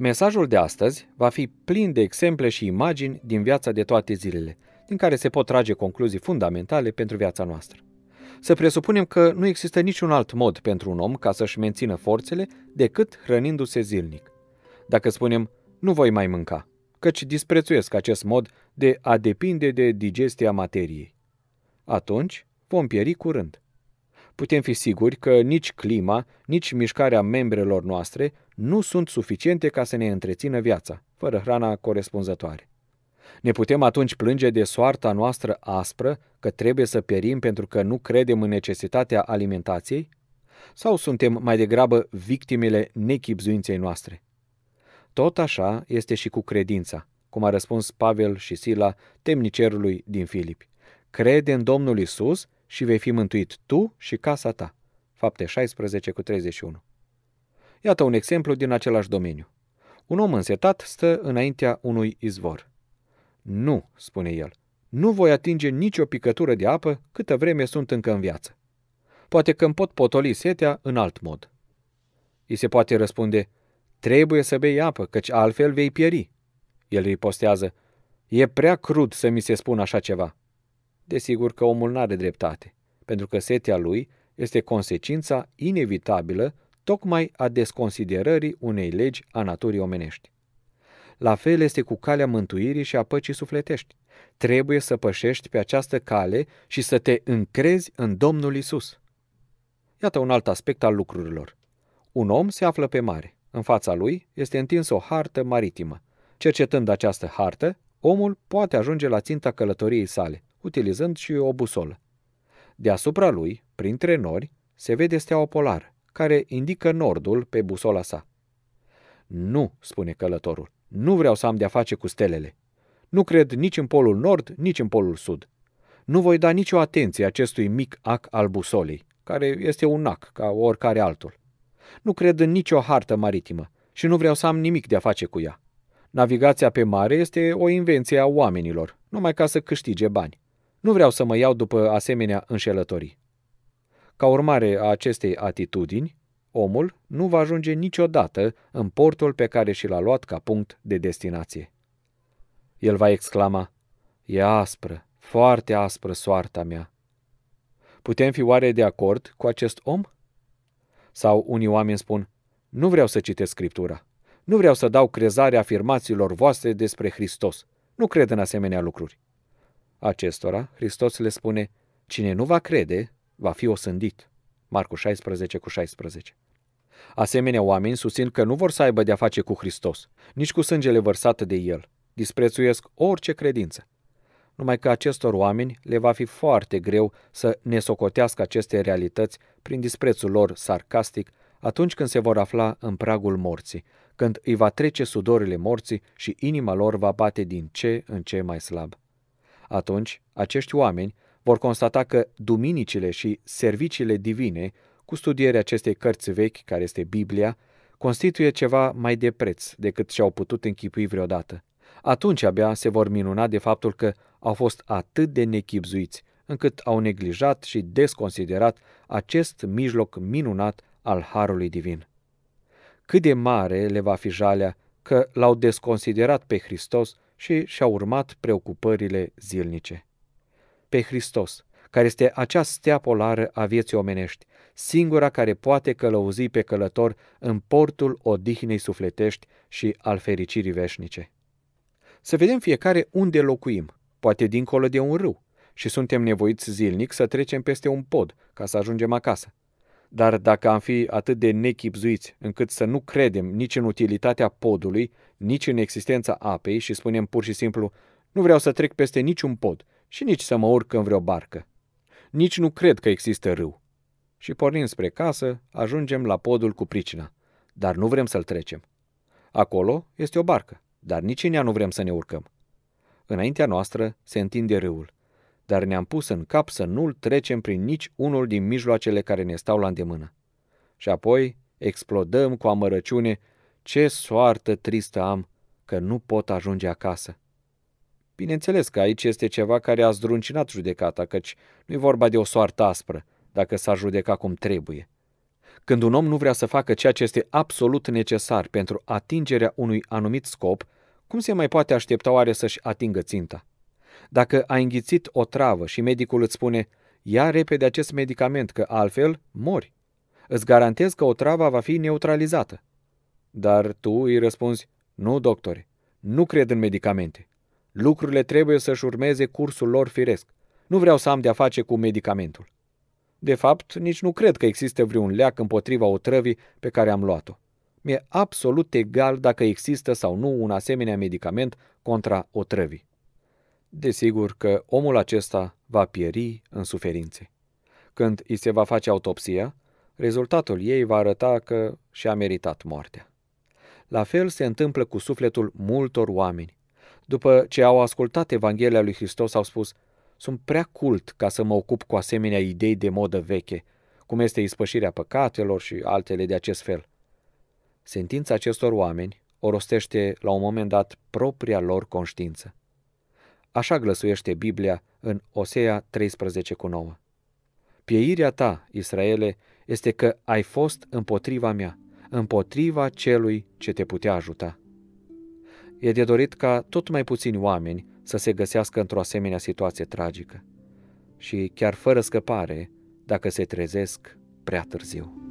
Mesajul de astăzi va fi plin de exemple și imagini din viața de toate zilele, din care se pot trage concluzii fundamentale pentru viața noastră. Să presupunem că nu există niciun alt mod pentru un om ca să-și mențină forțele decât hrănindu-se zilnic. Dacă spunem, nu voi mai mânca, căci disprețuiesc acest mod de a depinde de digestia materiei, atunci vom pieri curând. Putem fi siguri că nici clima, nici mișcarea membrelor noastre nu sunt suficiente ca să ne întrețină viața, fără hrana corespunzătoare. Ne putem atunci plânge de soarta noastră aspră că trebuie să perim pentru că nu credem în necesitatea alimentației? Sau suntem mai degrabă victimele nechipzuinței noastre? Tot așa este și cu credința, cum a răspuns Pavel și Sila, temnicerului din Filipi. Crede în Domnul Isus și vei fi mântuit tu și casa ta. Fapte 16 cu 31. Iată un exemplu din același domeniu. Un om însetat stă înaintea unui izvor. Nu, spune el, nu voi atinge nicio picătură de apă câtă vreme sunt încă în viață. Poate că îmi pot potoli setea în alt mod. I se poate răspunde, trebuie să bei apă, căci altfel vei pieri. El ripostează, e prea crud să mi se spună așa ceva. Desigur că omul n-are dreptate, pentru că setea lui este consecința inevitabilă tocmai a desconsiderării unei legi a naturii omenești. La fel este cu calea mântuirii și a păcii sufletești. Trebuie să pășești pe această cale și să te încrezi în Domnul Isus. Iată un alt aspect al lucrurilor. Un om se află pe mare. În fața lui este întins o hartă maritimă. Cercetând această hartă, omul poate ajunge la ținta călătoriei sale, utilizând și o busolă. Deasupra lui, printre nori, se vede steaua polară care indică nordul pe busola sa. Nu, spune călătorul, nu vreau să am de-a face cu stelele. Nu cred nici în polul nord, nici în polul sud. Nu voi da nicio atenție acestui mic ac al busolei, care este un ac ca oricare altul. Nu cred în nicio hartă maritimă și nu vreau să am nimic de-a face cu ea. Navigația pe mare este o invenție a oamenilor, numai ca să câștige bani. Nu vreau să mă iau după asemenea înșelătorii. Ca urmare a acestei atitudini, omul nu va ajunge niciodată în portul pe care și l-a luat ca punct de destinație. El va exclama, e aspră, foarte aspră soarta mea. Putem fi oare de acord cu acest om? Sau unii oameni spun, nu vreau să citesc Scriptura, nu vreau să dau crezare afirmațiilor voastre despre Hristos, nu cred în asemenea lucruri. Acestora, Hristos le spune, cine nu va crede va fi osândit. Marcu 16 cu 16. Asemenea, oameni susțin că nu vor să aibă de-a face cu Hristos, nici cu sângele vărsat de El. Disprețuiesc orice credință. Numai că acestor oameni le va fi foarte greu să ne socotească aceste realități prin disprețul lor sarcastic atunci când se vor afla în pragul morții, când îi va trece sudorile morții și inima lor va bate din ce în ce mai slab. Atunci, acești oameni vor constata că duminicile și serviciile divine, cu studierea acestei cărți vechi, care este Biblia, constituie ceva mai de preț decât și-au putut închipui vreodată. Atunci abia se vor minuna de faptul că au fost atât de nechipzuiți, încât au neglijat și desconsiderat acest mijloc minunat al Harului Divin. Cât de mare le va fi jalea că l-au desconsiderat pe Hristos și și-au urmat preocupările zilnice pe Hristos, care este acea stea polară a vieții omenești, singura care poate călăuzi pe călător în portul odihnei sufletești și al fericirii veșnice. Să vedem fiecare unde locuim, poate dincolo de un râu, și suntem nevoiți zilnic să trecem peste un pod ca să ajungem acasă. Dar dacă am fi atât de nechipzuiți încât să nu credem nici în utilitatea podului, nici în existența apei și spunem pur și simplu, nu vreau să trec peste niciun pod și nici să mă urc în vreo barcă. Nici nu cred că există râu. Și pornind spre casă, ajungem la podul cu pricina, dar nu vrem să-l trecem. Acolo este o barcă, dar nici în ea nu vrem să ne urcăm. Înaintea noastră se întinde râul, dar ne-am pus în cap să nu-l trecem prin nici unul din mijloacele care ne stau la îndemână. Și apoi explodăm cu amărăciune ce soartă tristă am că nu pot ajunge acasă. Bineînțeles că aici este ceva care a zdruncinat judecata, căci nu e vorba de o soartă aspră, dacă s a judecat cum trebuie. Când un om nu vrea să facă ceea ce este absolut necesar pentru atingerea unui anumit scop, cum se mai poate aștepta oare să-și atingă ținta? Dacă a înghițit o travă și medicul îți spune, ia repede acest medicament, că altfel mori. Îți garantez că o travă va fi neutralizată. Dar tu îi răspunzi, nu, doctore, nu cred în medicamente. Lucrurile trebuie să-și urmeze cursul lor firesc. Nu vreau să am de-a face cu medicamentul. De fapt, nici nu cred că există vreun leac împotriva otrăvii pe care am luat-o. Mi-e absolut egal dacă există sau nu un asemenea medicament contra otrăvii. Desigur că omul acesta va pieri în suferințe. Când îi se va face autopsia, rezultatul ei va arăta că și-a meritat moartea. La fel se întâmplă cu sufletul multor oameni după ce au ascultat Evanghelia lui Hristos, au spus, sunt prea cult ca să mă ocup cu asemenea idei de modă veche, cum este ispășirea păcatelor și altele de acest fel. Sentința acestor oameni o rostește la un moment dat propria lor conștiință. Așa glăsuiește Biblia în Osea 13 cu 9. Pieirea ta, Israele, este că ai fost împotriva mea, împotriva celui ce te putea ajuta. E de dorit ca tot mai puțini oameni să se găsească într-o asemenea situație tragică și chiar fără scăpare dacă se trezesc prea târziu.